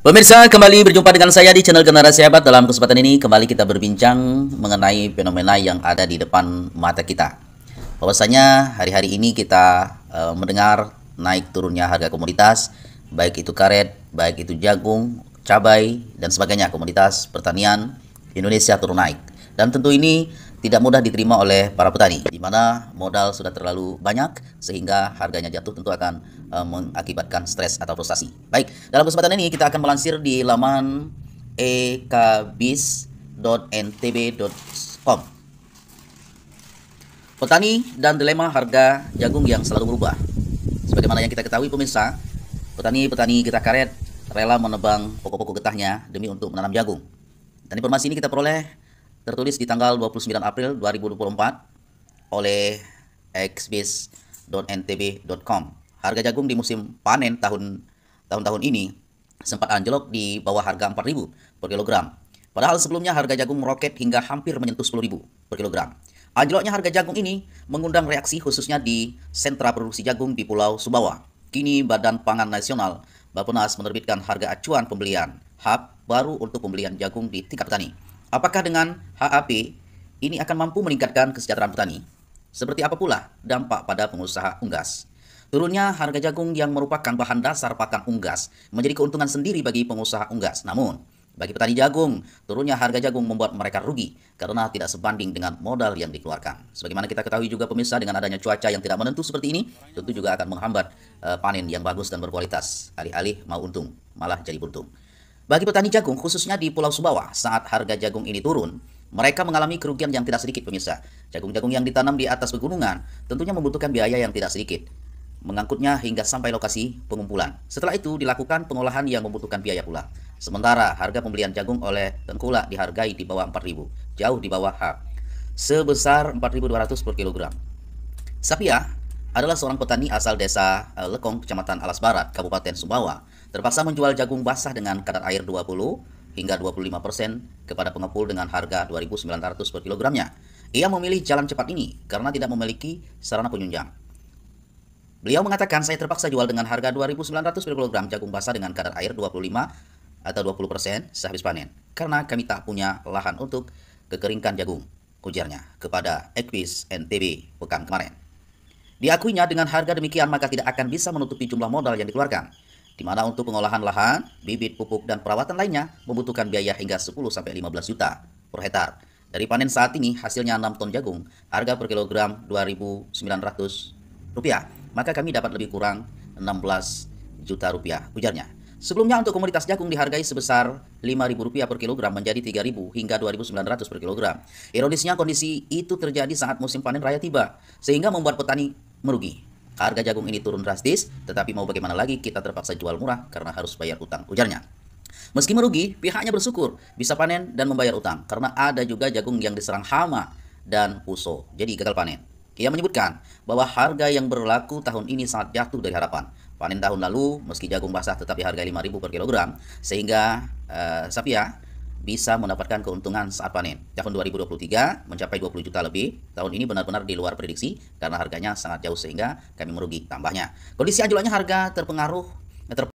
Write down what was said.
Pemirsa, kembali berjumpa dengan saya di channel Kenara Hebat. Dalam kesempatan ini, kembali kita berbincang mengenai fenomena yang ada di depan mata kita. Bahwasanya hari-hari ini kita e, mendengar naik turunnya harga komoditas, baik itu karet, baik itu jagung, cabai, dan sebagainya. Komoditas pertanian Indonesia turun naik. Dan tentu ini tidak mudah diterima oleh para petani, di mana modal sudah terlalu banyak sehingga harganya jatuh tentu akan e, mengakibatkan stres atau frustasi. Baik, dalam kesempatan ini kita akan melansir di laman ekbis.ntb.com. Petani dan dilema harga jagung yang selalu berubah. Sebagaimana yang kita ketahui pemirsa, petani-petani kita karet rela menebang pokok-pokok getahnya demi untuk menanam jagung. Dan informasi ini kita peroleh tertulis di tanggal 29 April 2024 oleh xbase.ntb.com. Harga jagung di musim panen tahun tahun ini sempat anjlok di bawah harga 4.000 per kilogram. Padahal sebelumnya harga jagung meroket hingga hampir menyentuh 10.000 per kilogram. Anjloknya harga jagung ini mengundang reaksi khususnya di sentra produksi jagung di Pulau Sumbawa. Kini Badan Pangan Nasional Bapenas menerbitkan harga acuan pembelian HAP baru untuk pembelian jagung di tingkat petani. Apakah dengan HAP ini akan mampu meningkatkan kesejahteraan petani? Seperti apa pula dampak pada pengusaha unggas? Turunnya harga jagung yang merupakan bahan dasar pakan unggas menjadi keuntungan sendiri bagi pengusaha unggas. Namun, bagi petani jagung, turunnya harga jagung membuat mereka rugi karena tidak sebanding dengan modal yang dikeluarkan. Sebagaimana kita ketahui juga pemirsa dengan adanya cuaca yang tidak menentu seperti ini, tentu juga akan menghambat uh, panen yang bagus dan berkualitas. Alih-alih mau untung, malah jadi buntung. Bagi petani jagung, khususnya di Pulau Sumbawa, saat harga jagung ini turun, mereka mengalami kerugian yang tidak sedikit pemirsa. Jagung-jagung yang ditanam di atas pegunungan tentunya membutuhkan biaya yang tidak sedikit. Mengangkutnya hingga sampai lokasi pengumpulan. Setelah itu dilakukan pengolahan yang membutuhkan biaya pula. Sementara harga pembelian jagung oleh tengkulak dihargai di bawah 4.000, jauh di bawah hak. Sebesar 4.200 per kilogram. Sapiah adalah seorang petani asal desa eh, Lekong, Kecamatan Alas Barat, Kabupaten Sumbawa, terpaksa menjual jagung basah dengan kadar air 20 hingga 25% persen kepada pengepul dengan harga 2.900 per kilogramnya. Ia memilih jalan cepat ini karena tidak memiliki sarana penyunjang Beliau mengatakan, saya terpaksa jual dengan harga 2.900 per kilogram jagung basah dengan kadar air 25 atau 20% persen sehabis panen. Karena kami tak punya lahan untuk kekeringkan jagung, ujarnya kepada Equis NTB pekan kemarin. Diakuinya dengan harga demikian maka tidak akan bisa menutupi jumlah modal yang dikeluarkan. Di mana untuk pengolahan lahan, bibit, pupuk, dan perawatan lainnya membutuhkan biaya hingga 10-15 juta per hektar. Dari panen saat ini hasilnya 6 ton jagung, harga per kilogram rp 2.900 Maka kami dapat lebih kurang 16 juta rupiah, ujarnya. Sebelumnya untuk komoditas jagung dihargai sebesar Rp5.000 per kilogram menjadi Rp3.000 hingga Rp2.900 per kilogram. Ironisnya kondisi itu terjadi saat musim panen raya tiba, sehingga membuat petani merugi. Harga jagung ini turun drastis, tetapi mau bagaimana lagi kita terpaksa jual murah karena harus bayar utang, ujarnya. Meski merugi, pihaknya bersyukur bisa panen dan membayar utang karena ada juga jagung yang diserang hama dan puso, jadi gagal panen. Ia menyebutkan bahwa harga yang berlaku tahun ini sangat jatuh dari harapan. Panen tahun lalu, meski jagung basah tetapi harga 5.000 per kilogram, sehingga uh, bisa mendapatkan keuntungan saat panen. Tahun 2023 mencapai 20 juta lebih. Tahun ini benar-benar di luar prediksi karena harganya sangat jauh sehingga kami merugi tambahnya. Kondisi anjloknya harga terpengaruh eh,